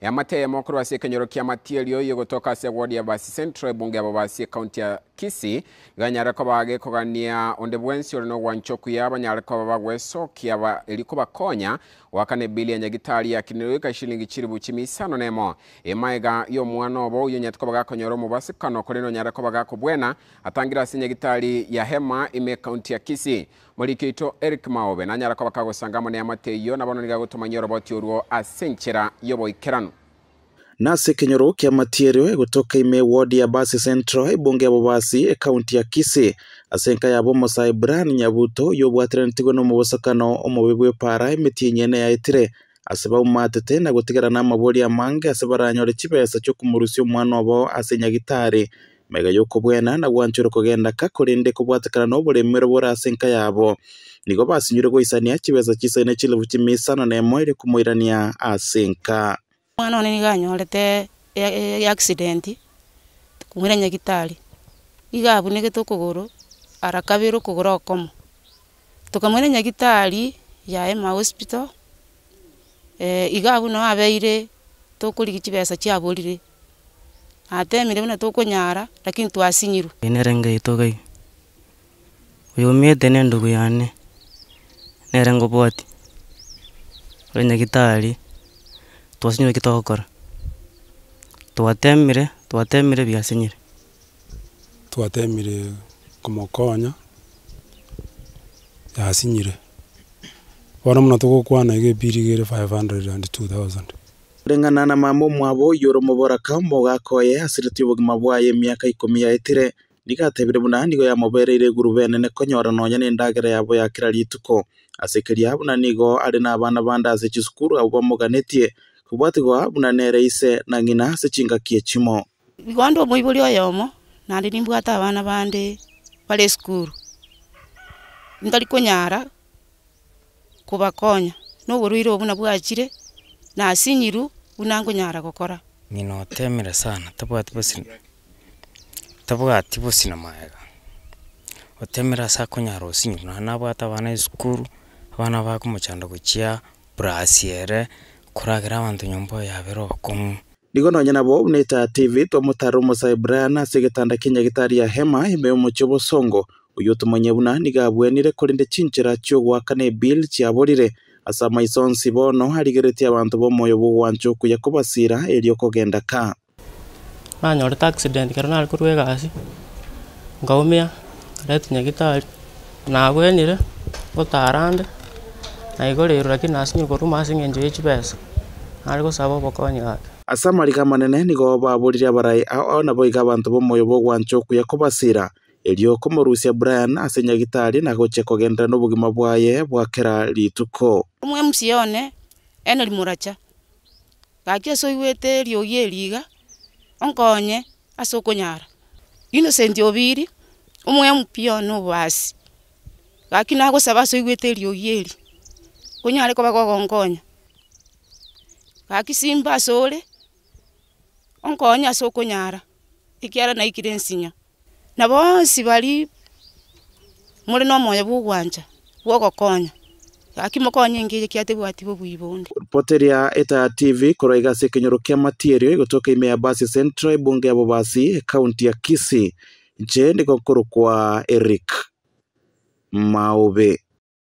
ya matee ya mokorwasie kenyoro kia matielio iyo gotoka ase ward ya basi central bunge ababasie county ya kisi bage bagekogania onde bwensi ore nogwanchoku ya abanyareko babagwesokia ba erikobakonya wakane bili ya nyagitali ya yakiniroika shilingi chiribu chimi sano nemo emaiga yo mwana obo uyo nyatiko baga konyoro bagakonyora omobasikano kore baga kubwena atangira ase nyagitali ya hema ime county ya kisi morikiito eric maobe nanyareko bakagosangamo ne amate iyo nabo noniga gotumanya oroboti oruo ase nchera yoboikerano Nasi Kinyuruki Amatirio kutoka ime wodi ya Basi Central ibunge ya e kaunti ya Kisii asenka yabo Musae Brian Nyabuto yobwatiranitiwe n'omubusakano omubi bw'epaara emiti nyene itire ase umatete na gotigerana amabori amange ase baranyora chibesa chokumurusia omwana wabo ase gitari mega yokobwena na gwanchure kogenda ka korinde kobwatekana n'oboremero bore asenka yabo nigo basinyure goisania chibesa chisaine chilebu chimisano na emoire kumoirania ase asenka mwana one niganyorete e, e, e accident kumwira nyagitari iga abuneke tokogoro ara kabere okogora okomo tokamwira nyagitari yaema hospital eh, iga abuno abeire tokorigia chibesa chiaborire atemire buna tokonyara lakini twasinyirwe nere itogai gai uyumite ne yane nere ngobwati nyagitari twasinyire kä twatemire twatemire biasinyire twatemire komokonya yasinyire bono muna tugokwana igepiri gere 500 and 2000 kulingana na mama mwabo yoro moboraka mugakoye asiritwe obogima bwaye emiaka ikumi yaetire nigatebire buna ndigo yamubereire iguru benene konyora nonya nendagera yabo yakira rituko asekeria abuna nigo ari na abana banda ase chisukuru abo bamuganetie kubwatigwa bunanereise na ng'ina sichingakie chimo igo ndi oyomo nandi nimbwate abana bande bare esukuru ntari konyara kubakonya obuna bwachire na asinyiru buna nkonyara gokora ng'ina otemere sana tabwati bosi tabwati bosina maega otemere ase akonyara osinyiru na nabwate abana esukuru abana bakomochanda gochia burasi ere kuragira abantu nyombo yabera obakumwe nigo nonya nabo neta tv to omosae brian ase egetanda kenya gitari ya hema imbe mu cyo bosongo uyu tumenye buna niga ni rekore chinchera chiogwaka na ebil bill cyaborire amaiso nsi bono arigeretie abantu bo moyo bo wancu okuya kubasira eri kogenda ka nanyorete accident kero alkurwe gasi egasi ngaumia karetu nyagitari nabwenire gotarande naikolero lakini nasinyire koruma asing'encho echi pesa nari gosaba obokonyake ase amariga amanene na boi abarai ao nabo iga abanto bomoyo bogwancha okuya kobasira erio ya brian ase nyagitari nagoche kogendera na obogima bwaye bwakera rituko omwe musie one eno rimoracha gaki ase oigwete eriogi eriga onkonye nyara ino senti obiri umwe omwe omupi one obasi gaki nagosaba ase oigwete eriogi liga kunyale koba kokonkonya kakisimba ase ore onkonya kunyara okonyara na naikire ensinya na bonsi bari more na omoyo bogwancha bwa ogokonya akimokonya engeye kiatebwatiwe bwibondi bwibonde poteria eta tv koroiga se kinyoro kya materio igotoka imeya basi central bunge ya bobasi county ya kisi nche ndiko kwa eric maube